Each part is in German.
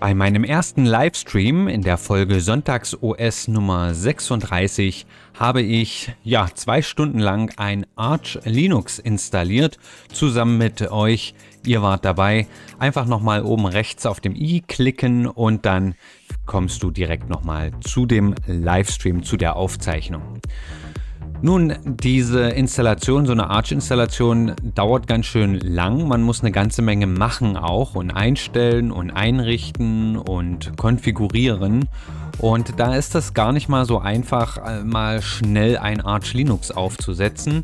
Bei meinem ersten Livestream in der Folge Sonntags OS Nummer 36 habe ich ja zwei Stunden lang ein Arch Linux installiert zusammen mit euch. Ihr wart dabei. Einfach nochmal oben rechts auf dem i klicken und dann kommst du direkt nochmal zu dem Livestream, zu der Aufzeichnung. Nun, diese Installation, so eine Arch-Installation, dauert ganz schön lang. Man muss eine ganze Menge machen auch und einstellen und einrichten und konfigurieren. Und da ist das gar nicht mal so einfach, äh, mal schnell ein Arch Linux aufzusetzen.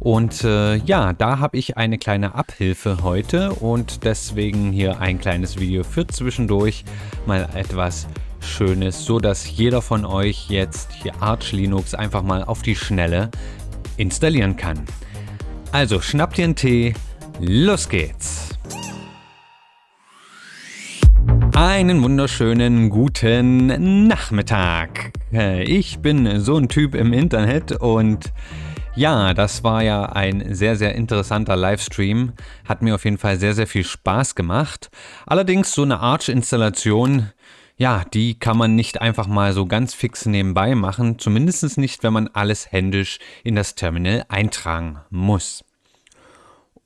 Und äh, ja, da habe ich eine kleine Abhilfe heute und deswegen hier ein kleines Video für zwischendurch mal etwas schön ist, so dass jeder von euch jetzt hier Arch Linux einfach mal auf die Schnelle installieren kann. Also schnappt ihr einen Tee, los geht's! Einen wunderschönen guten Nachmittag. Ich bin so ein Typ im Internet und ja, das war ja ein sehr, sehr interessanter Livestream. Hat mir auf jeden Fall sehr, sehr viel Spaß gemacht. Allerdings so eine Arch-Installation ja, die kann man nicht einfach mal so ganz fix nebenbei machen, zumindest nicht, wenn man alles händisch in das Terminal eintragen muss.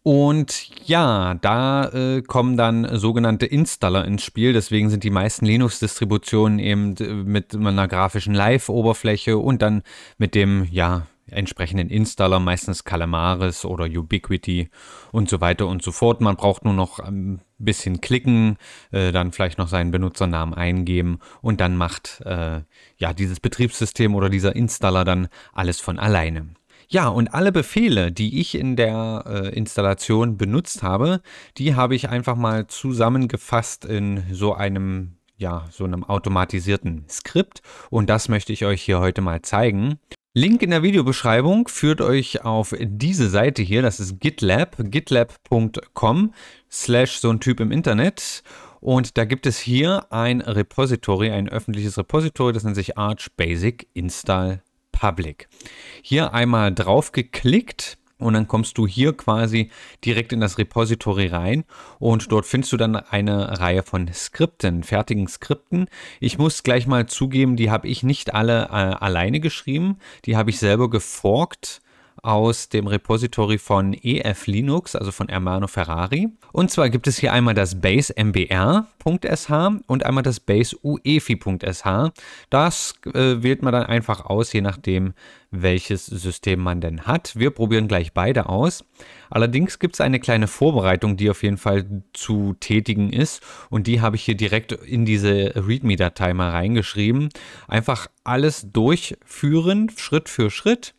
Und ja, da äh, kommen dann sogenannte Installer ins Spiel. Deswegen sind die meisten Linux-Distributionen eben äh, mit einer grafischen Live-Oberfläche und dann mit dem ja, entsprechenden Installer, meistens Calamaris oder Ubiquiti und so weiter und so fort. Man braucht nur noch ähm, bisschen klicken, äh, dann vielleicht noch seinen Benutzernamen eingeben und dann macht äh, ja dieses Betriebssystem oder dieser Installer dann alles von alleine. Ja, und alle Befehle, die ich in der äh, Installation benutzt habe, die habe ich einfach mal zusammengefasst in so einem ja, so einem automatisierten Skript und das möchte ich euch hier heute mal zeigen. Link in der Videobeschreibung führt euch auf diese Seite hier, das ist GitLab, gitlab.com slash so ein Typ im Internet und da gibt es hier ein Repository, ein öffentliches Repository, das nennt sich Arch Basic Install Public. Hier einmal drauf geklickt und dann kommst du hier quasi direkt in das Repository rein und dort findest du dann eine Reihe von Skripten, fertigen Skripten. Ich muss gleich mal zugeben, die habe ich nicht alle äh, alleine geschrieben, die habe ich selber geforkt aus dem Repository von EF Linux, also von Ermano Ferrari. Und zwar gibt es hier einmal das base mbr.sh und einmal das base uefi.sh. Das äh, wählt man dann einfach aus, je nachdem, welches System man denn hat. Wir probieren gleich beide aus. Allerdings gibt es eine kleine Vorbereitung, die auf jeden Fall zu tätigen ist und die habe ich hier direkt in diese README-Datei mal reingeschrieben. Einfach alles durchführen, Schritt für Schritt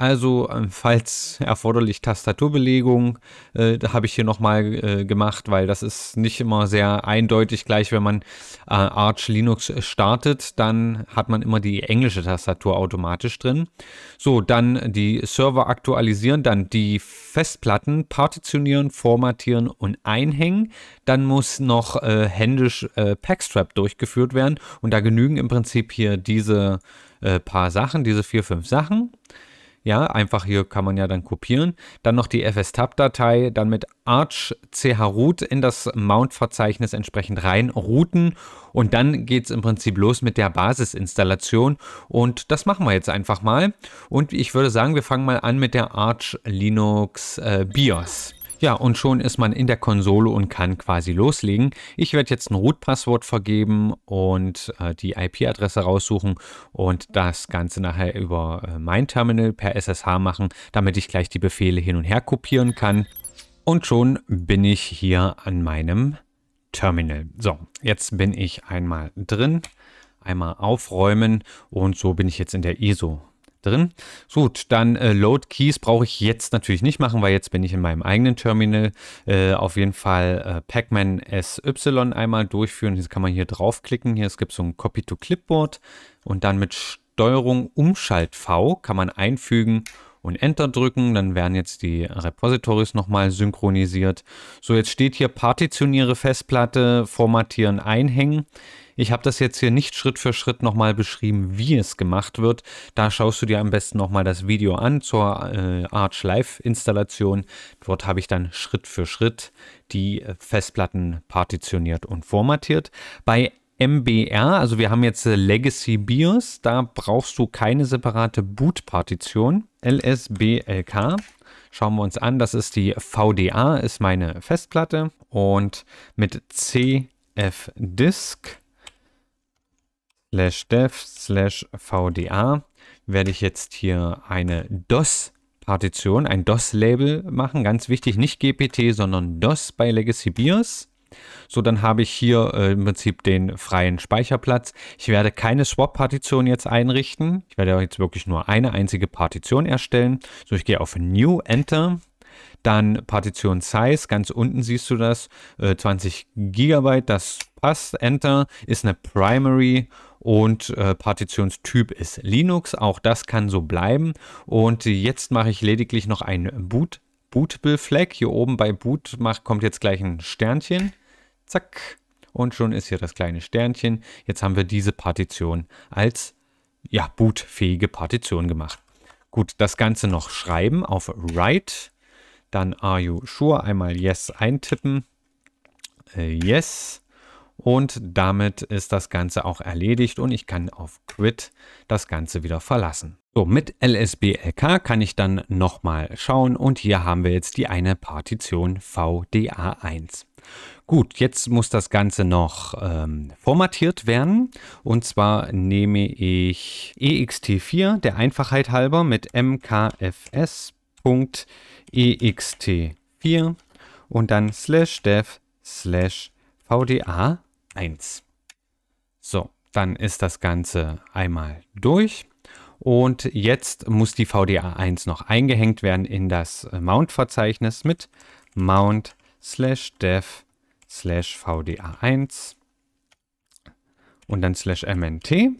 also ähm, falls erforderlich Tastaturbelegung, äh, habe ich hier nochmal äh, gemacht, weil das ist nicht immer sehr eindeutig gleich, wenn man äh, Arch Linux äh, startet, dann hat man immer die englische Tastatur automatisch drin. So, dann die Server aktualisieren, dann die Festplatten partitionieren, formatieren und einhängen. Dann muss noch äh, händisch äh, Packstrap durchgeführt werden und da genügen im Prinzip hier diese äh, paar Sachen, diese vier, fünf Sachen. Ja, einfach hier kann man ja dann kopieren. Dann noch die fstab-Datei, dann mit Arch chroot in das Mount-Verzeichnis entsprechend reinrouten und dann geht es im Prinzip los mit der Basisinstallation und das machen wir jetzt einfach mal und ich würde sagen, wir fangen mal an mit der Arch Linux äh, BIOS. Ja, und schon ist man in der Konsole und kann quasi loslegen. Ich werde jetzt ein Root-Passwort vergeben und äh, die IP-Adresse raussuchen und das Ganze nachher über äh, mein Terminal per SSH machen, damit ich gleich die Befehle hin und her kopieren kann. Und schon bin ich hier an meinem Terminal. So, jetzt bin ich einmal drin, einmal aufräumen und so bin ich jetzt in der ISO drin. Gut, dann äh, Load Keys brauche ich jetzt natürlich nicht machen, weil jetzt bin ich in meinem eigenen Terminal. Äh, auf jeden Fall äh, Pacman SY einmal durchführen. Jetzt kann man hier draufklicken. Hier es gibt so ein Copy to Clipboard und dann mit Steuerung Umschalt V kann man einfügen und Enter drücken. Dann werden jetzt die Repositories nochmal synchronisiert. So, jetzt steht hier partitioniere Festplatte, formatieren, einhängen. Ich habe das jetzt hier nicht Schritt für Schritt nochmal beschrieben, wie es gemacht wird. Da schaust du dir am besten nochmal das Video an zur äh, Arch Live Installation. Dort habe ich dann Schritt für Schritt die Festplatten partitioniert und formatiert. Bei MBR, also wir haben jetzt äh, Legacy BIOS, da brauchst du keine separate Boot-Partition. LSBLK schauen wir uns an, das ist die VDA, ist meine Festplatte und mit cfdisk slash dev slash VDA werde ich jetzt hier eine DOS Partition, ein DOS-Label machen. Ganz wichtig, nicht GPT, sondern DOS bei Legacy BIOS. So, dann habe ich hier äh, im Prinzip den freien Speicherplatz. Ich werde keine Swap-Partition jetzt einrichten. Ich werde jetzt wirklich nur eine einzige Partition erstellen. So, ich gehe auf New, Enter. Dann Partition Size, ganz unten siehst du das, 20 äh, GB, das passt, Enter, ist eine Primary und äh, Partitionstyp ist Linux, auch das kann so bleiben. Und jetzt mache ich lediglich noch ein Boot Bootable-Flag. Hier oben bei Boot macht, kommt jetzt gleich ein Sternchen. Zack. Und schon ist hier das kleine Sternchen. Jetzt haben wir diese Partition als ja, bootfähige Partition gemacht. Gut, das Ganze noch schreiben auf Write. Dann Are You Sure? Einmal Yes eintippen. Äh, yes. Und damit ist das Ganze auch erledigt und ich kann auf Quit das Ganze wieder verlassen. So, mit LSBLK kann ich dann nochmal schauen und hier haben wir jetzt die eine Partition VDA1. Gut, jetzt muss das Ganze noch ähm, formatiert werden. Und zwar nehme ich ext4, der Einfachheit halber, mit mkfs.ext4 und dann slash dev slash vda1. So, dann ist das Ganze einmal durch. Und jetzt muss die VDA1 noch eingehängt werden in das äh, Mount-Verzeichnis mit mount slash dev slash VDA1 und dann slash MNT.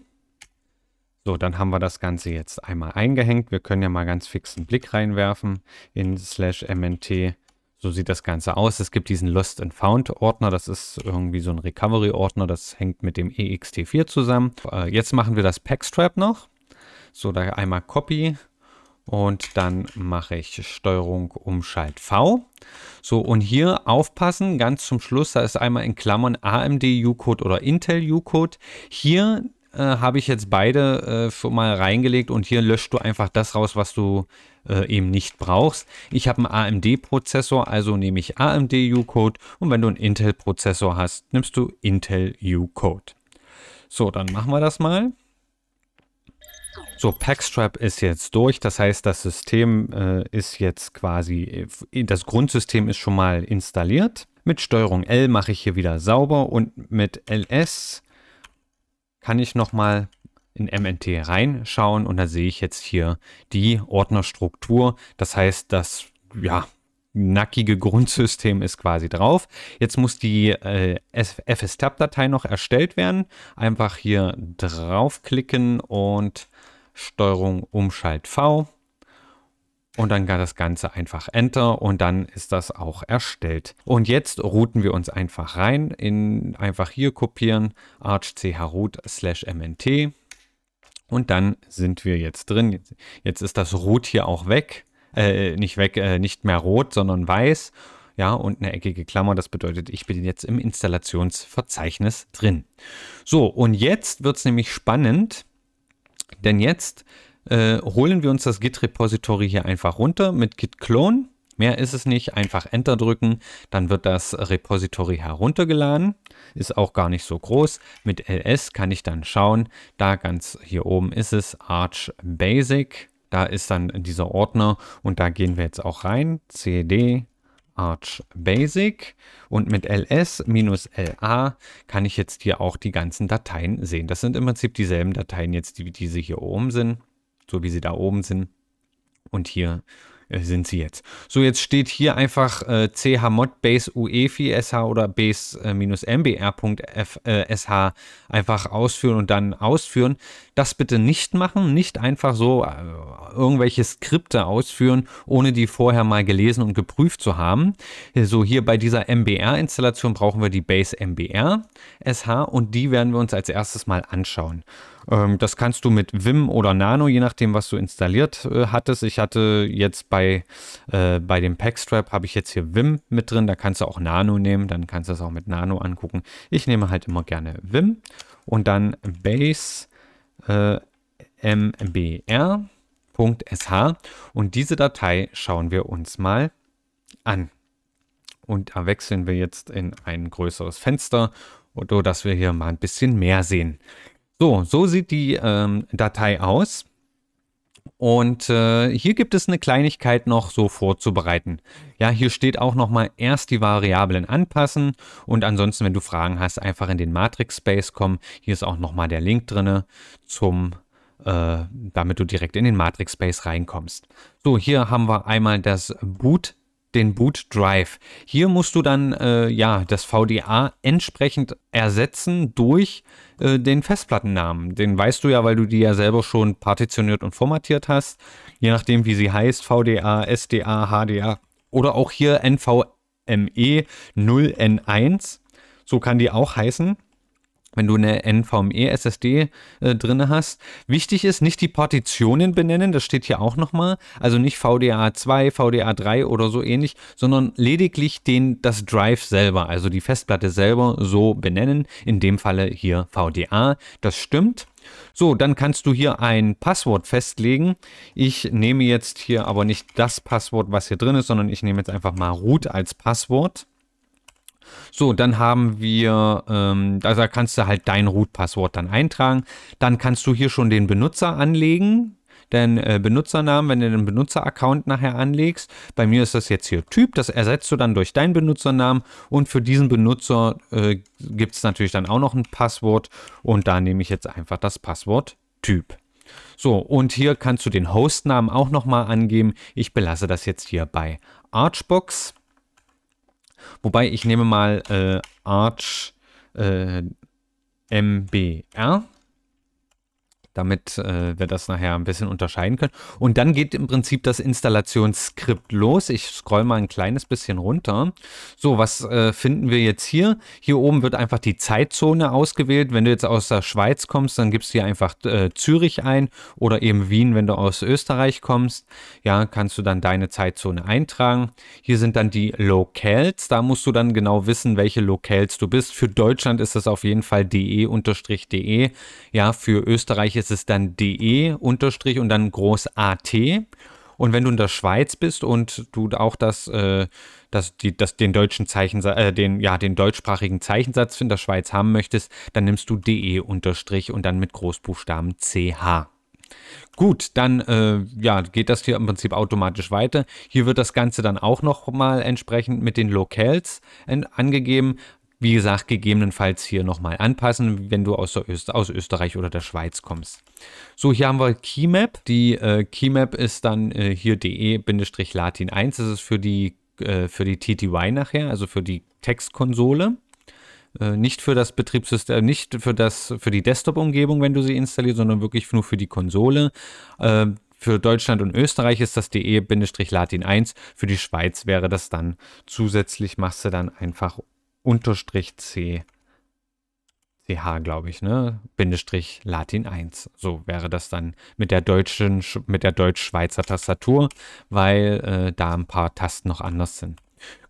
So, dann haben wir das Ganze jetzt einmal eingehängt. Wir können ja mal ganz fix einen Blick reinwerfen in slash MNT. So sieht das Ganze aus. Es gibt diesen Lost and Found Ordner. Das ist irgendwie so ein Recovery Ordner. Das hängt mit dem EXT4 zusammen. Äh, jetzt machen wir das Packstrap noch. So, da einmal Copy und dann mache ich Steuerung Umschalt V. So, und hier aufpassen, ganz zum Schluss, da ist einmal in Klammern AMD U-Code oder Intel U-Code. Hier äh, habe ich jetzt beide äh, schon mal reingelegt und hier löscht du einfach das raus, was du äh, eben nicht brauchst. Ich habe einen AMD-Prozessor, also nehme ich AMD U-Code und wenn du einen Intel-Prozessor hast, nimmst du Intel U-Code. So, dann machen wir das mal. So, Packstrap ist jetzt durch. Das heißt, das System äh, ist jetzt quasi, äh, das Grundsystem ist schon mal installiert. Mit Steuerung L mache ich hier wieder sauber und mit LS kann ich nochmal in MNT reinschauen und da sehe ich jetzt hier die Ordnerstruktur. Das heißt, das ja, nackige Grundsystem ist quasi drauf. Jetzt muss die äh, fstab datei noch erstellt werden. Einfach hier draufklicken und Steuerung Umschalt V und dann gar das Ganze einfach Enter und dann ist das auch erstellt. Und jetzt routen wir uns einfach rein in einfach hier kopieren arch.ch root slash mnt und dann sind wir jetzt drin. Jetzt ist das Root hier auch weg, äh, nicht weg, äh, nicht mehr rot, sondern weiß. Ja, und eine eckige Klammer, das bedeutet, ich bin jetzt im Installationsverzeichnis drin. So, und jetzt wird es nämlich spannend, denn jetzt äh, holen wir uns das Git-Repository hier einfach runter mit Git Clone. Mehr ist es nicht, einfach Enter drücken, dann wird das Repository heruntergeladen, ist auch gar nicht so groß. Mit ls kann ich dann schauen, da ganz hier oben ist es Arch Basic, da ist dann dieser Ordner und da gehen wir jetzt auch rein, cd Arch Basic und mit ls-la kann ich jetzt hier auch die ganzen Dateien sehen. Das sind im Prinzip dieselben Dateien jetzt, wie diese hier oben sind, so wie sie da oben sind und hier äh, sind sie jetzt. So, jetzt steht hier einfach äh, chmod base uefi sh oder base-mbr.sh äh, einfach ausführen und dann ausführen. Das bitte nicht machen, nicht einfach so äh, irgendwelche Skripte ausführen, ohne die vorher mal gelesen und geprüft zu haben. So, hier bei dieser MBR-Installation brauchen wir die base-mbr sh und die werden wir uns als erstes mal anschauen. Ähm, das kannst du mit Vim oder Nano, je nachdem, was du installiert äh, hattest. Ich hatte jetzt bei, äh, bei dem Packstrap, habe ich jetzt hier Vim mit drin. Da kannst du auch Nano nehmen, dann kannst du es auch mit Nano angucken. Ich nehme halt immer gerne Vim und dann Base äh, mbr.sh und diese Datei schauen wir uns mal an. Und da wechseln wir jetzt in ein größeres Fenster, sodass wir hier mal ein bisschen mehr sehen. So, so sieht die ähm, Datei aus. Und äh, hier gibt es eine Kleinigkeit noch so vorzubereiten. Ja, hier steht auch nochmal erst die Variablen anpassen und ansonsten, wenn du Fragen hast, einfach in den Matrix Space kommen. Hier ist auch nochmal der Link drin, äh, damit du direkt in den Matrix Space reinkommst. So, hier haben wir einmal das Boot den Boot Drive. Hier musst du dann äh, ja das VDA entsprechend ersetzen durch äh, den Festplattennamen. Den weißt du ja, weil du die ja selber schon partitioniert und formatiert hast. Je nachdem, wie sie heißt, VDA, SDA, HDA oder auch hier NVMe 0N1. So kann die auch heißen wenn du eine NVMe-SSD äh, drin hast. Wichtig ist, nicht die Partitionen benennen, das steht hier auch nochmal. Also nicht VDA2, VDA3 oder so ähnlich, sondern lediglich den, das Drive selber, also die Festplatte selber so benennen. In dem Falle hier VDA. Das stimmt. So, dann kannst du hier ein Passwort festlegen. Ich nehme jetzt hier aber nicht das Passwort, was hier drin ist, sondern ich nehme jetzt einfach mal root als Passwort. So, dann haben wir, ähm, also da kannst du halt dein Root-Passwort dann eintragen. Dann kannst du hier schon den Benutzer anlegen. Deinen äh, Benutzernamen, wenn du den Benutzer-Account nachher anlegst. Bei mir ist das jetzt hier Typ, das ersetzt du dann durch deinen Benutzernamen und für diesen Benutzer äh, gibt es natürlich dann auch noch ein Passwort und da nehme ich jetzt einfach das Passwort Typ. So, und hier kannst du den Hostnamen auch nochmal angeben. Ich belasse das jetzt hier bei Archbox. Wobei ich nehme mal äh, Arch äh, MBR damit äh, wir das nachher ein bisschen unterscheiden können. Und dann geht im Prinzip das Installationsskript los. Ich scroll mal ein kleines bisschen runter. So, was äh, finden wir jetzt hier? Hier oben wird einfach die Zeitzone ausgewählt. Wenn du jetzt aus der Schweiz kommst, dann gibst du hier einfach äh, Zürich ein oder eben Wien, wenn du aus Österreich kommst. Ja, kannst du dann deine Zeitzone eintragen. Hier sind dann die Locales. Da musst du dann genau wissen, welche Locales du bist. Für Deutschland ist das auf jeden Fall de-de. E. Ja, für Österreich ist das ist dann de unterstrich und dann groß at. Und wenn du in der Schweiz bist und du auch das, äh, das, die, das den deutschen Zeichensatz, äh, den, ja, den deutschsprachigen Zeichensatz in der Schweiz haben möchtest, dann nimmst du de unterstrich und dann mit Großbuchstaben ch. Gut, dann äh, ja, geht das hier im Prinzip automatisch weiter. Hier wird das Ganze dann auch nochmal entsprechend mit den Locales angegeben. Wie gesagt, gegebenenfalls hier nochmal anpassen, wenn du aus, Öster aus Österreich oder der Schweiz kommst. So, hier haben wir Keymap. Die äh, Keymap ist dann äh, hier e de-latin1. Das ist für die, äh, für die TTY nachher, also für die Textkonsole äh, nicht für das Betriebssystem, nicht für das für die Desktop-Umgebung, wenn du sie installierst, sondern wirklich nur für die Konsole. Ähm, für Deutschland und Österreich ist das e DE-Latin 1, für die Schweiz wäre das dann zusätzlich, machst du dann einfach unterstrich C. CH, glaube ich, ne? Bindestrich Latin 1. So wäre das dann mit der deutschen, mit der deutsch-schweizer Tastatur, weil äh, da ein paar Tasten noch anders sind.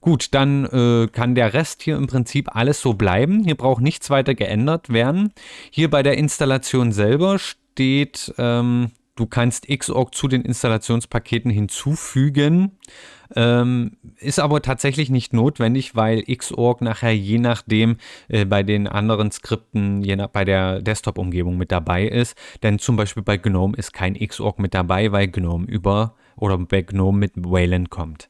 Gut, dann äh, kann der Rest hier im Prinzip alles so bleiben. Hier braucht nichts weiter geändert werden. Hier bei der Installation selber steht, ähm, Du kannst Xorg zu den Installationspaketen hinzufügen, ähm, ist aber tatsächlich nicht notwendig, weil Xorg nachher je nachdem äh, bei den anderen Skripten, je nach, bei der Desktop-Umgebung mit dabei ist. Denn zum Beispiel bei GNOME ist kein Xorg mit dabei, weil GNOME über oder bei GNOME mit Wayland kommt.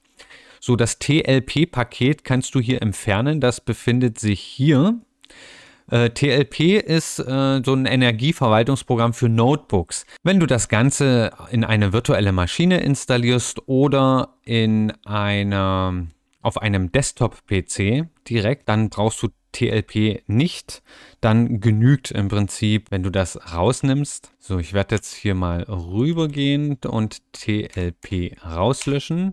So, das TLP-Paket kannst du hier entfernen. Das befindet sich hier. Äh, TLP ist äh, so ein Energieverwaltungsprogramm für Notebooks. Wenn du das Ganze in eine virtuelle Maschine installierst oder in einer, auf einem Desktop-PC direkt, dann brauchst du TLP nicht, dann genügt im Prinzip, wenn du das rausnimmst. So, ich werde jetzt hier mal rübergehen und TLP rauslöschen.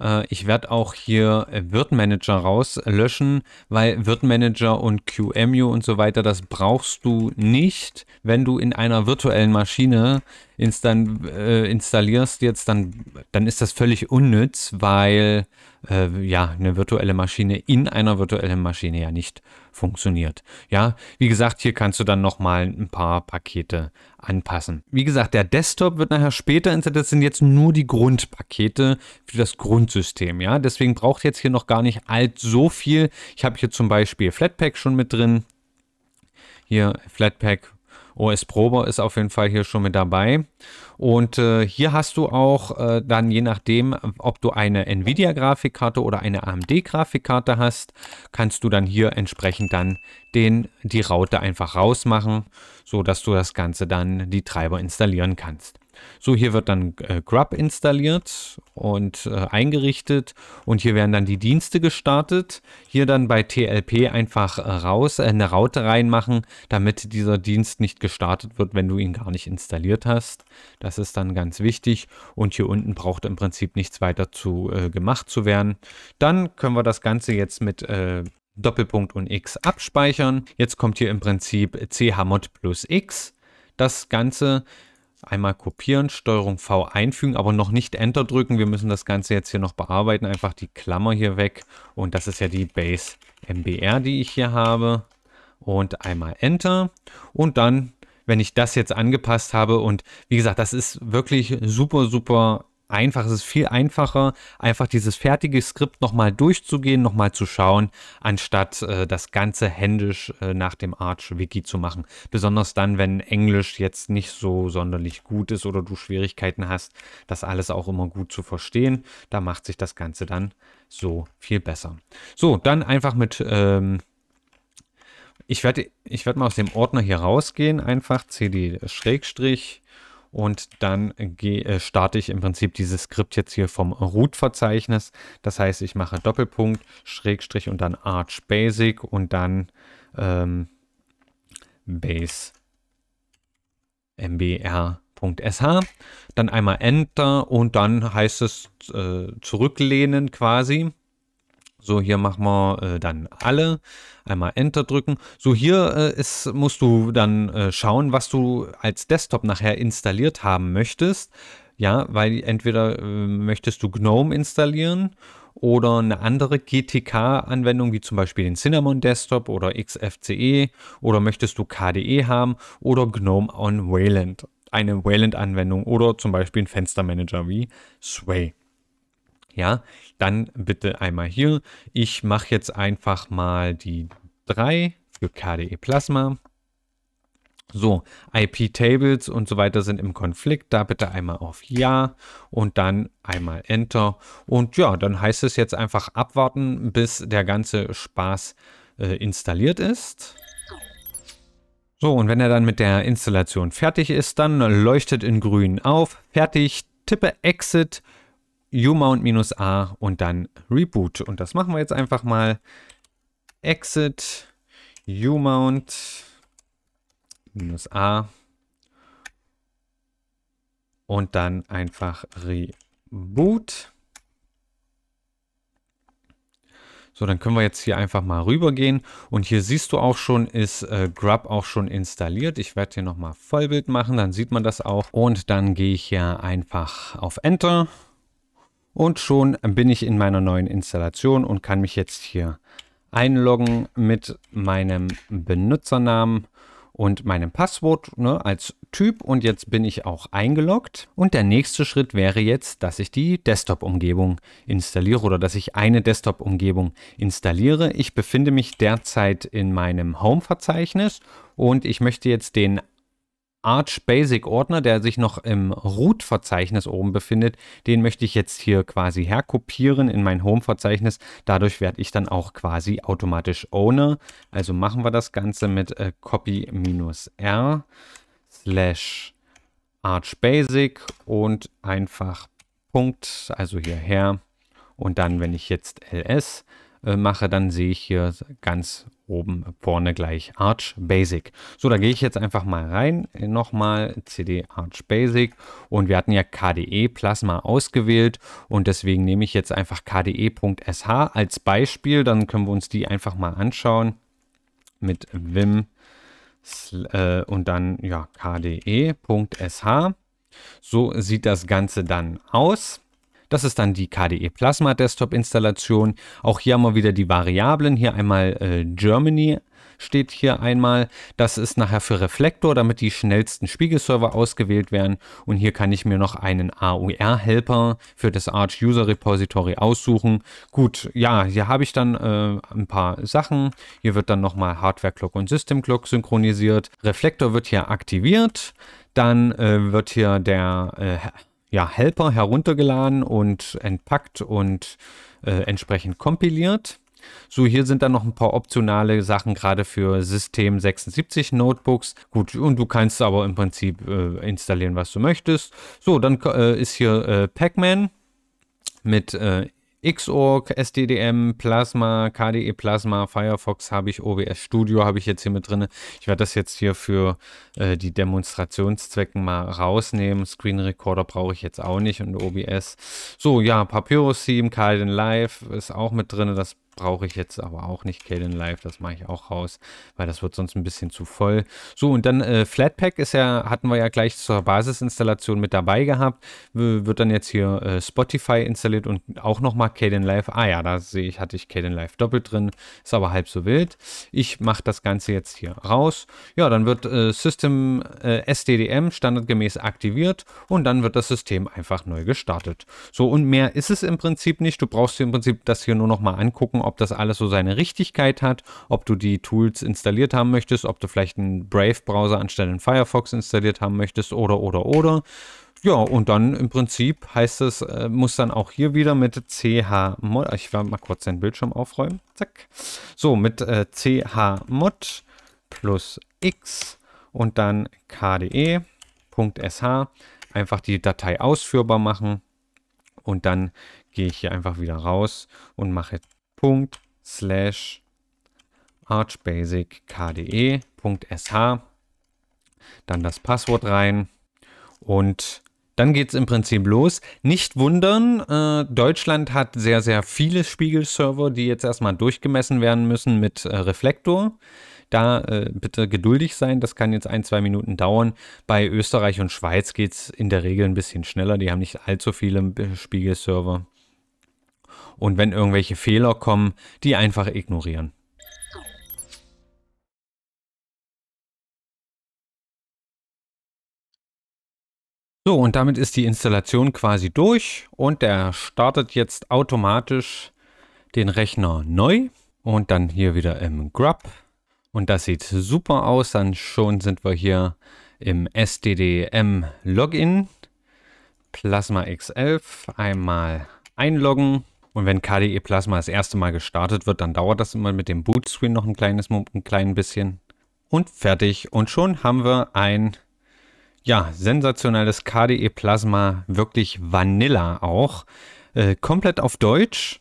Äh, ich werde auch hier äh, Wirtmanager rauslöschen, äh, weil Wirtmanager und QMU und so weiter, das brauchst du nicht, wenn du in einer virtuellen Maschine instan, äh, installierst jetzt, dann, dann ist das völlig unnütz, weil äh, ja, eine virtuelle Maschine in einer virtuellen Maschine ja nicht funktioniert. Ja, wie gesagt, hier kannst du dann nochmal ein paar Pakete anpassen. Wie gesagt, der Desktop wird nachher später installiert. Das sind jetzt nur die Grundpakete für das Grundsystem. Ja? Deswegen braucht jetzt hier noch gar nicht alt so viel. Ich habe hier zum Beispiel Flatpak schon mit drin. Hier Flatpak OS Prober ist auf jeden Fall hier schon mit dabei. Und äh, hier hast du auch äh, dann je nachdem, ob du eine Nvidia-Grafikkarte oder eine AMD-Grafikkarte hast, kannst du dann hier entsprechend dann den, die Raute einfach rausmachen, sodass du das Ganze dann die Treiber installieren kannst. So, hier wird dann äh, Grub installiert und äh, eingerichtet und hier werden dann die Dienste gestartet. Hier dann bei TLP einfach äh, raus, äh, eine Raute reinmachen, damit dieser Dienst nicht gestartet wird, wenn du ihn gar nicht installiert hast. Das ist dann ganz wichtig und hier unten braucht im Prinzip nichts weiter zu äh, gemacht zu werden. Dann können wir das Ganze jetzt mit äh, Doppelpunkt und X abspeichern. Jetzt kommt hier im Prinzip chmod plus X. Das Ganze Einmal kopieren, Steuerung V einfügen, aber noch nicht Enter drücken. Wir müssen das Ganze jetzt hier noch bearbeiten. Einfach die Klammer hier weg. Und das ist ja die Base MBR, die ich hier habe. Und einmal Enter. Und dann, wenn ich das jetzt angepasst habe und wie gesagt, das ist wirklich super, super einfach, es ist viel einfacher, einfach dieses fertige Skript nochmal durchzugehen, nochmal zu schauen, anstatt äh, das Ganze händisch äh, nach dem Arch-Wiki zu machen. Besonders dann, wenn Englisch jetzt nicht so sonderlich gut ist oder du Schwierigkeiten hast, das alles auch immer gut zu verstehen. Da macht sich das Ganze dann so viel besser. So, dann einfach mit... Ähm, ich werde ich werd mal aus dem Ordner hier rausgehen, einfach cd-schrägstrich und dann äh, starte ich im Prinzip dieses Skript jetzt hier vom Root-Verzeichnis. Das heißt, ich mache Doppelpunkt, Schrägstrich und dann Arch Basic und dann ähm, Base mbr .sh, dann einmal Enter und dann heißt es äh, zurücklehnen quasi so, hier machen wir äh, dann alle. Einmal Enter drücken. So, hier äh, ist, musst du dann äh, schauen, was du als Desktop nachher installiert haben möchtest. Ja, weil entweder äh, möchtest du GNOME installieren oder eine andere GTK-Anwendung, wie zum Beispiel den Cinnamon Desktop oder XFCE oder möchtest du KDE haben oder GNOME on Wayland, eine Wayland-Anwendung oder zum Beispiel ein Fenstermanager wie Sway ja, dann bitte einmal hier. Ich mache jetzt einfach mal die 3 für KDE Plasma. So, IP-Tables und so weiter sind im Konflikt. Da bitte einmal auf Ja und dann einmal Enter. Und ja, dann heißt es jetzt einfach abwarten, bis der ganze Spaß äh, installiert ist. So, und wenn er dann mit der Installation fertig ist, dann leuchtet in grün auf. Fertig, tippe Exit, umount-a und dann Reboot. Und das machen wir jetzt einfach mal. Exit umount-a und dann einfach Reboot. So, dann können wir jetzt hier einfach mal rübergehen. Und hier siehst du auch schon, ist äh, Grub auch schon installiert. Ich werde hier nochmal Vollbild machen, dann sieht man das auch. Und dann gehe ich hier einfach auf Enter und schon bin ich in meiner neuen Installation und kann mich jetzt hier einloggen mit meinem Benutzernamen und meinem Passwort ne, als Typ und jetzt bin ich auch eingeloggt. Und der nächste Schritt wäre jetzt, dass ich die Desktop-Umgebung installiere oder dass ich eine Desktop-Umgebung installiere. Ich befinde mich derzeit in meinem Home-Verzeichnis und ich möchte jetzt den Arch Basic Ordner, der sich noch im Root-Verzeichnis oben befindet, den möchte ich jetzt hier quasi herkopieren in mein Home-Verzeichnis. Dadurch werde ich dann auch quasi automatisch Owner. Also machen wir das Ganze mit äh, copy-r slash Arch Basic und einfach Punkt, also hierher. Und dann, wenn ich jetzt ls äh, mache, dann sehe ich hier ganz oben vorne gleich Arch Basic. So, da gehe ich jetzt einfach mal rein. Äh, nochmal CD Arch Basic. Und wir hatten ja KDE Plasma ausgewählt. Und deswegen nehme ich jetzt einfach KDE.sh als Beispiel. Dann können wir uns die einfach mal anschauen mit Vim äh, und dann ja KDE.sh. So sieht das Ganze dann aus. Das ist dann die KDE Plasma Desktop Installation. Auch hier haben wir wieder die Variablen. Hier einmal äh, Germany steht hier einmal. Das ist nachher für Reflektor, damit die schnellsten Spiegelserver ausgewählt werden. Und hier kann ich mir noch einen AUR-Helper für das Arch User Repository aussuchen. Gut, ja, hier habe ich dann äh, ein paar Sachen. Hier wird dann nochmal Hardware Clock und System Clock synchronisiert. Reflektor wird hier aktiviert. Dann äh, wird hier der äh, ja, Helper heruntergeladen und entpackt und äh, entsprechend kompiliert. So, hier sind dann noch ein paar optionale Sachen, gerade für System 76 Notebooks. Gut, und du kannst aber im Prinzip äh, installieren, was du möchtest. So, dann äh, ist hier äh, Pac-Man mit äh, Xorg, SDDM, Plasma, KDE Plasma, Firefox habe ich, OBS Studio habe ich jetzt hier mit drin. Ich werde das jetzt hier für äh, die Demonstrationszwecken mal rausnehmen. Screen Recorder brauche ich jetzt auch nicht und OBS. So, ja, Papyrus Theme, Kden Live ist auch mit drin. Das brauche ich jetzt aber auch nicht. Kalen Live, das mache ich auch raus, weil das wird sonst ein bisschen zu voll. So, und dann äh, Flatpak ist ja, hatten wir ja gleich zur Basisinstallation mit dabei gehabt. W wird dann jetzt hier äh, Spotify installiert und auch nochmal Kalen Live. Ah ja, da sehe ich, hatte ich Kalen Live doppelt drin. Ist aber halb so wild. Ich mache das Ganze jetzt hier raus. Ja, dann wird äh, System äh, SDDM standardgemäß aktiviert und dann wird das System einfach neu gestartet. So, und mehr ist es im Prinzip nicht. Du brauchst dir im Prinzip das hier nur nochmal angucken, ob das alles so seine Richtigkeit hat, ob du die Tools installiert haben möchtest, ob du vielleicht einen Brave-Browser anstelle einen Firefox installiert haben möchtest oder oder oder. Ja, und dann im Prinzip heißt es, äh, muss dann auch hier wieder mit chmod, ich werde mal kurz den Bildschirm aufräumen, zack. So, mit äh, chmod plus x und dann kde.sh einfach die Datei ausführbar machen und dann gehe ich hier einfach wieder raus und mache slash archbasic.kde.sh, dann das Passwort rein und dann geht es im Prinzip los. Nicht wundern, äh, Deutschland hat sehr, sehr viele Spiegelserver, die jetzt erstmal durchgemessen werden müssen mit äh, Reflektor. Da äh, bitte geduldig sein, das kann jetzt ein, zwei Minuten dauern. Bei Österreich und Schweiz geht es in der Regel ein bisschen schneller, die haben nicht allzu viele Spiegelserver und wenn irgendwelche Fehler kommen, die einfach ignorieren. So, und damit ist die Installation quasi durch und der startet jetzt automatisch den Rechner neu und dann hier wieder im Grub. Und das sieht super aus, dann schon sind wir hier im SDDM Login, Plasma X11, einmal einloggen und wenn KDE Plasma das erste Mal gestartet wird, dann dauert das immer mit dem Bootscreen noch ein kleines ein klein bisschen. Und fertig. Und schon haben wir ein ja, sensationelles KDE Plasma, wirklich Vanilla auch. Äh, komplett auf Deutsch.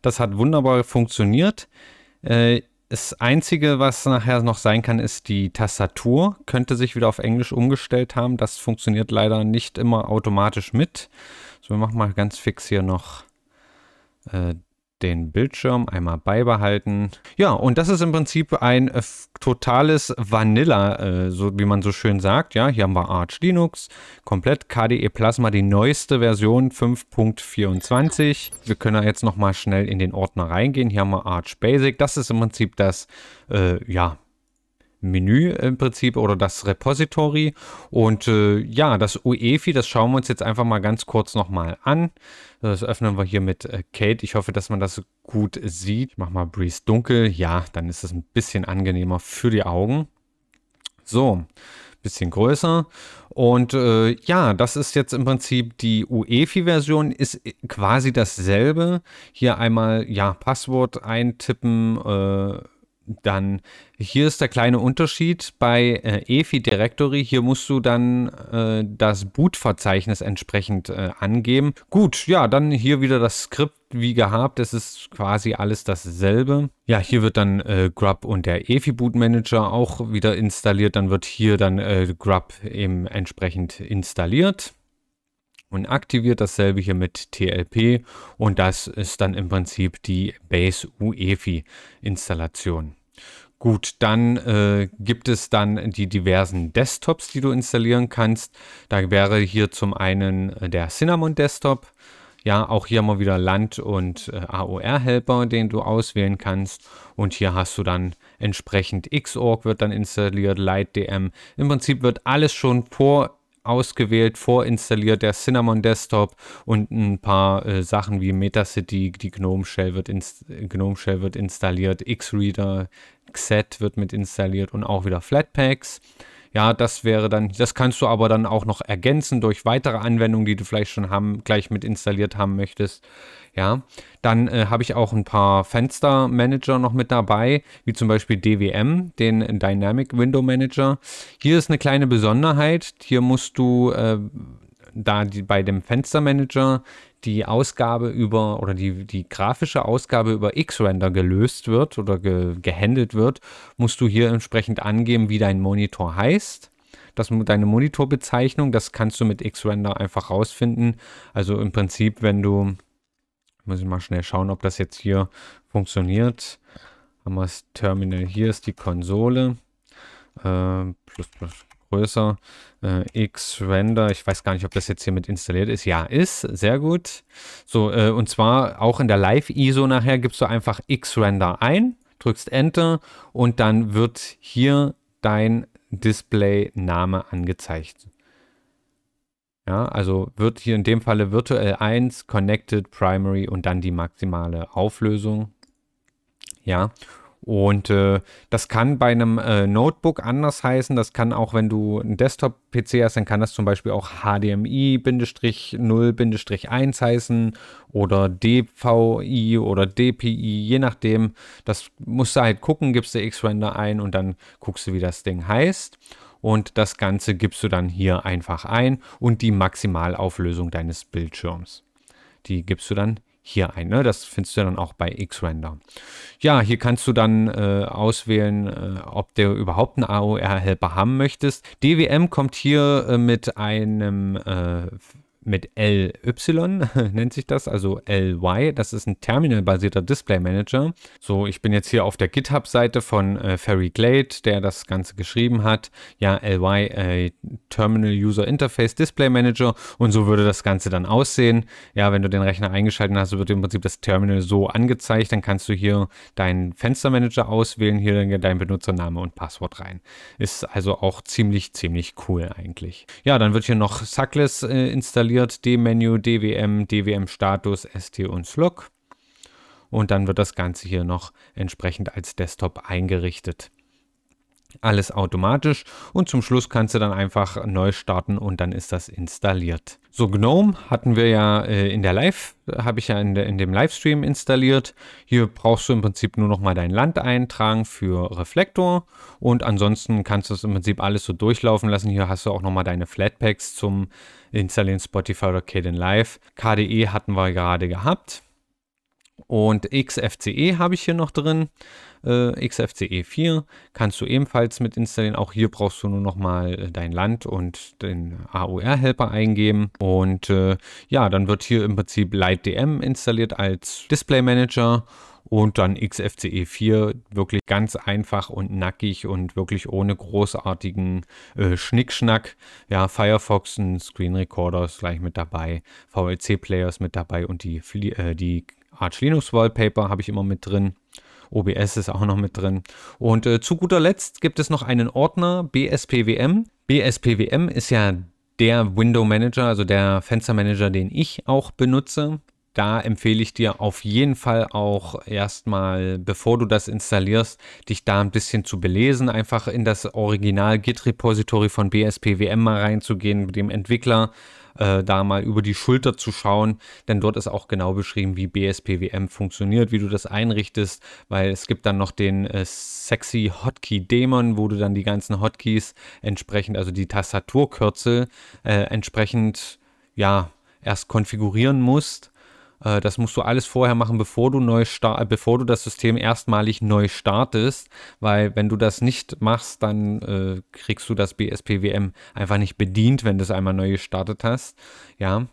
Das hat wunderbar funktioniert. Äh, das Einzige, was nachher noch sein kann, ist die Tastatur. Könnte sich wieder auf Englisch umgestellt haben. Das funktioniert leider nicht immer automatisch mit. So, wir machen mal ganz fix hier noch äh, den Bildschirm einmal beibehalten. Ja, und das ist im Prinzip ein äh, totales Vanilla, äh, so wie man so schön sagt. Ja, hier haben wir Arch Linux, komplett KDE Plasma, die neueste Version 5.24. Wir können jetzt nochmal schnell in den Ordner reingehen. Hier haben wir Arch Basic. Das ist im Prinzip das, äh, ja, Menü im Prinzip oder das Repository. Und äh, ja, das UEFI, das schauen wir uns jetzt einfach mal ganz kurz nochmal an. Das öffnen wir hier mit äh, Kate. Ich hoffe, dass man das gut sieht. Ich mache mal Breeze dunkel. Ja, dann ist es ein bisschen angenehmer für die Augen. So, bisschen größer. Und äh, ja, das ist jetzt im Prinzip die UEFI-Version, ist äh, quasi dasselbe. Hier einmal, ja, Passwort eintippen, äh, dann hier ist der kleine Unterschied bei äh, EFI Directory. Hier musst du dann äh, das Boot-Verzeichnis entsprechend äh, angeben. Gut, ja, dann hier wieder das Skript wie gehabt. Es ist quasi alles dasselbe. Ja, hier wird dann äh, Grub und der EFI Boot Manager auch wieder installiert. Dann wird hier dann äh, Grub eben entsprechend installiert und aktiviert dasselbe hier mit TLP und das ist dann im Prinzip die Base UEFI Installation. Gut, dann äh, gibt es dann die diversen Desktops, die du installieren kannst. Da wäre hier zum einen äh, der Cinnamon Desktop. Ja, auch hier mal wieder Land- und äh, AOR-Helper, den du auswählen kannst. Und hier hast du dann entsprechend Xorg wird dann installiert, LightDM. Im Prinzip wird alles schon vor ausgewählt, vorinstalliert, der Cinnamon Desktop und ein paar äh, Sachen wie Metacity, die Gnome Shell wird, Gnome Shell wird installiert, X-Reader, Xet wird mit installiert und auch wieder Flatpaks. Ja, das wäre dann, das kannst du aber dann auch noch ergänzen durch weitere Anwendungen, die du vielleicht schon haben, gleich mit installiert haben möchtest. Ja, dann äh, habe ich auch ein paar Fenstermanager noch mit dabei, wie zum Beispiel DWM, den Dynamic Window Manager. Hier ist eine kleine Besonderheit. Hier musst du äh, da die, bei dem Fenstermanager die Ausgabe über oder die, die grafische Ausgabe über X-Render gelöst wird oder ge, gehandelt wird, musst du hier entsprechend angeben, wie dein Monitor heißt. Das, deine Monitorbezeichnung, das kannst du mit X-Render einfach rausfinden. Also im Prinzip, wenn du, muss ich mal schnell schauen, ob das jetzt hier funktioniert. Haben wir das Terminal, hier ist die Konsole. Äh, plus, plus, größer. Äh, X-Render, ich weiß gar nicht, ob das jetzt hier mit installiert ist. Ja, ist, sehr gut. So, äh, und zwar auch in der Live-ISO nachher gibst du einfach X-Render ein, drückst Enter und dann wird hier dein Display-Name angezeigt. Ja, also wird hier in dem Falle virtuell 1, Connected, Primary und dann die maximale Auflösung. Ja, und äh, das kann bei einem äh, Notebook anders heißen. Das kann auch, wenn du einen Desktop-PC hast, dann kann das zum Beispiel auch HDMI-0-1 heißen oder DVI oder DPI, je nachdem. Das musst du halt gucken, gibst du X-Render ein und dann guckst du, wie das Ding heißt. Und das Ganze gibst du dann hier einfach ein und die Maximalauflösung deines Bildschirms. Die gibst du dann hier ein. Ne? Das findest du dann auch bei Xrender. Ja, hier kannst du dann äh, auswählen, äh, ob du überhaupt einen AOR-Helper haben möchtest. DWM kommt hier äh, mit einem äh, mit LY nennt sich das, also LY. Das ist ein terminalbasierter Display Manager. So, ich bin jetzt hier auf der GitHub-Seite von äh, Ferry Glade, der das Ganze geschrieben hat. Ja, LY, äh, Terminal User Interface Display Manager. Und so würde das Ganze dann aussehen. Ja, wenn du den Rechner eingeschaltet hast, wird im Prinzip das Terminal so angezeigt. Dann kannst du hier deinen Fenstermanager auswählen, hier dein Benutzername und Passwort rein. Ist also auch ziemlich, ziemlich cool eigentlich. Ja, dann wird hier noch Suckless äh, installiert aktiviert, D-Menü, DWM, DWM-Status, ST und Slug. Und dann wird das Ganze hier noch entsprechend als Desktop eingerichtet alles automatisch und zum Schluss kannst du dann einfach neu starten und dann ist das installiert. So GNOME hatten wir ja äh, in der Live, habe ich ja in, der, in dem Livestream installiert. Hier brauchst du im Prinzip nur noch mal dein Land eintragen für Reflektor und ansonsten kannst du es im Prinzip alles so durchlaufen lassen. Hier hast du auch noch mal deine Flatpaks zum Installieren Spotify oder Kden Live. KDE hatten wir gerade gehabt. Und XFCE habe ich hier noch drin äh, XFCE4 kannst du ebenfalls mit installieren. Auch hier brauchst du nur nochmal äh, dein Land und den AOR-Helper eingeben. Und äh, ja, dann wird hier im Prinzip LightDM installiert als Display Manager und dann XFCE 4 wirklich ganz einfach und nackig und wirklich ohne großartigen äh, Schnickschnack. Ja, Firefox, ein Screen Recorder ist gleich mit dabei, VLC Player ist mit dabei und die, äh, die Arch Linux Wallpaper habe ich immer mit drin. OBS ist auch noch mit drin. Und äh, zu guter Letzt gibt es noch einen Ordner BSPWM. BSPWM ist ja der Window Manager, also der Fenstermanager, den ich auch benutze. Da empfehle ich dir auf jeden Fall auch erstmal, bevor du das installierst, dich da ein bisschen zu belesen, einfach in das Original Git-Repository von BSPWM mal reinzugehen, mit dem Entwickler äh, da mal über die Schulter zu schauen, denn dort ist auch genau beschrieben, wie BSPWM funktioniert, wie du das einrichtest, weil es gibt dann noch den äh, sexy Hotkey-Dämon, wo du dann die ganzen Hotkeys entsprechend, also die Tastaturkürzel äh, entsprechend, ja, erst konfigurieren musst äh, das musst du alles vorher machen, bevor du, neu äh, bevor du das System erstmalig neu startest, weil wenn du das nicht machst, dann äh, kriegst du das BSPWM einfach nicht bedient, wenn du es einmal neu gestartet hast. Ja,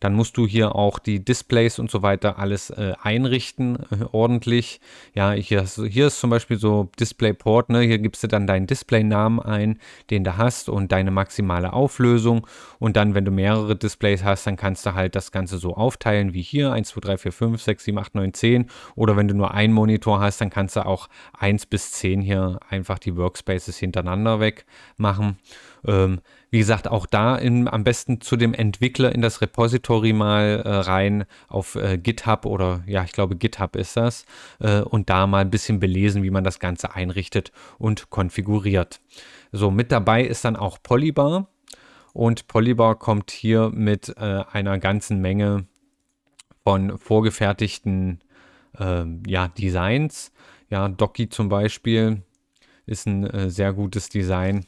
dann musst du hier auch die Displays und so weiter alles äh, einrichten äh, ordentlich. Ja, hier, hier, ist zum Beispiel so DisplayPort. Ne? Hier gibst du dann deinen Display-Namen ein, den du hast und deine maximale Auflösung. Und dann, wenn du mehrere Displays hast, dann kannst du halt das Ganze so aufteilen wie hier. 1, 2, 3, 4, 5, 6, 7, 8, 9, 10. Oder wenn du nur einen Monitor hast, dann kannst du auch 1 bis 10 hier einfach die Workspaces hintereinander weg machen. Ähm, wie gesagt, auch da in, am besten zu dem Entwickler in das Repository mal äh, rein auf äh, GitHub oder ja, ich glaube GitHub ist das äh, und da mal ein bisschen belesen, wie man das Ganze einrichtet und konfiguriert. So, mit dabei ist dann auch Polybar und Polybar kommt hier mit äh, einer ganzen Menge von vorgefertigten ähm, ja, Designs. Ja, Doki zum Beispiel ist ein äh, sehr gutes Design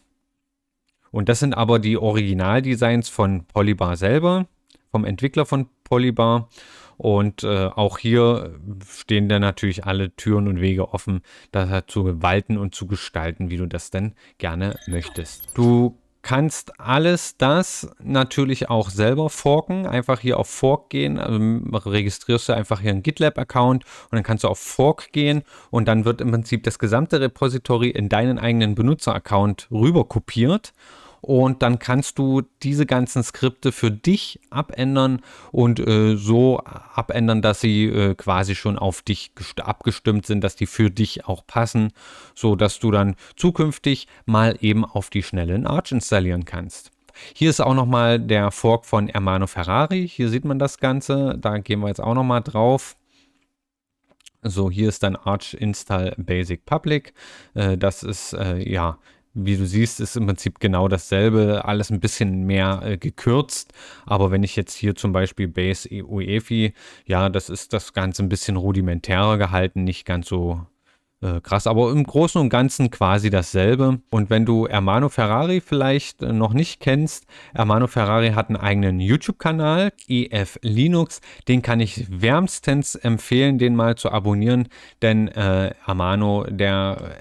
und das sind aber die Originaldesigns von Polybar selber, vom Entwickler von Polybar. Und äh, auch hier stehen dann natürlich alle Türen und Wege offen, das halt zu walten und zu gestalten, wie du das denn gerne möchtest. Du kannst alles das natürlich auch selber forken. Einfach hier auf Fork gehen, also registrierst du einfach hier einen GitLab-Account und dann kannst du auf Fork gehen und dann wird im Prinzip das gesamte Repository in deinen eigenen Benutzer-Account rüber kopiert und dann kannst du diese ganzen Skripte für dich abändern und äh, so abändern, dass sie äh, quasi schon auf dich abgestimmt sind, dass die für dich auch passen, so dass du dann zukünftig mal eben auf die Schnelle Arch installieren kannst. Hier ist auch nochmal der Fork von Hermano Ferrari. Hier sieht man das Ganze. Da gehen wir jetzt auch nochmal drauf. So, hier ist dann Arch Install Basic Public. Äh, das ist äh, ja wie du siehst, ist im Prinzip genau dasselbe, alles ein bisschen mehr äh, gekürzt. Aber wenn ich jetzt hier zum Beispiel Base e- UEFI, ja, das ist das Ganze ein bisschen rudimentärer gehalten, nicht ganz so äh, krass, aber im Großen und Ganzen quasi dasselbe. Und wenn du Ermano Ferrari vielleicht äh, noch nicht kennst, Ermano Ferrari hat einen eigenen YouTube-Kanal, EF Linux. Den kann ich wärmstens empfehlen, den mal zu abonnieren, denn äh, Ermano, der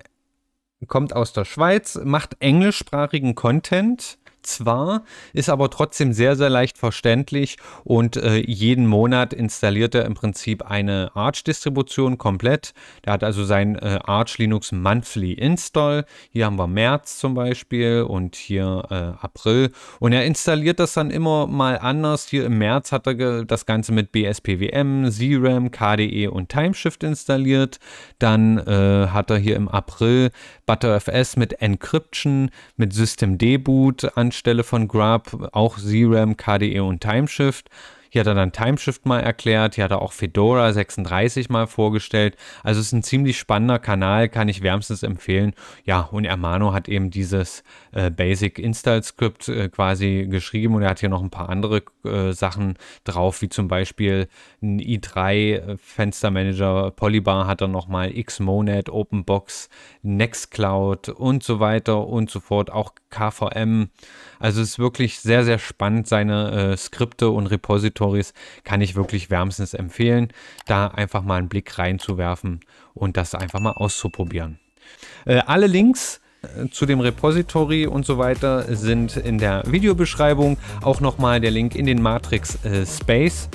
kommt aus der Schweiz, macht englischsprachigen Content zwar, ist aber trotzdem sehr, sehr leicht verständlich und äh, jeden Monat installiert er im Prinzip eine Arch-Distribution komplett. Der hat also sein äh, Arch Linux Monthly Install. Hier haben wir März zum Beispiel und hier äh, April. Und er installiert das dann immer mal anders. Hier im März hat er das Ganze mit BSPWM, ZRAM, KDE und Timeshift installiert. Dann äh, hat er hier im April ButterFS mit Encryption, mit System Deboot anschließend anstelle von Grub auch ZRAM, KDE und Timeshift. Hier hat er dann Timeshift mal erklärt, hier hat er auch Fedora 36 mal vorgestellt. Also es ist ein ziemlich spannender Kanal, kann ich wärmstens empfehlen. Ja, und Ermano hat eben dieses äh, Basic Install Script äh, quasi geschrieben und er hat hier noch ein paar andere äh, Sachen drauf, wie zum Beispiel ein i3 äh, Fenstermanager, Polybar hat dann nochmal Xmonad, OpenBox, Nextcloud und so weiter und so fort, auch KVM. Also es ist wirklich sehr, sehr spannend. Seine äh, Skripte und Repositories kann ich wirklich wärmstens empfehlen, da einfach mal einen Blick reinzuwerfen und das einfach mal auszuprobieren. Äh, alle Links zu dem Repository und so weiter sind in der Videobeschreibung auch nochmal der Link in den Matrix äh, Space,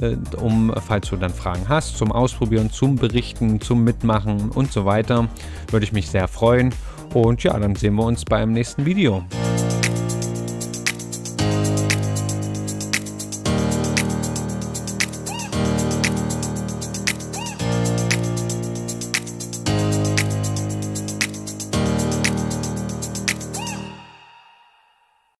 äh, um, falls du dann Fragen hast, zum Ausprobieren, zum Berichten, zum Mitmachen und so weiter. Würde ich mich sehr freuen. Und ja, dann sehen wir uns beim nächsten Video.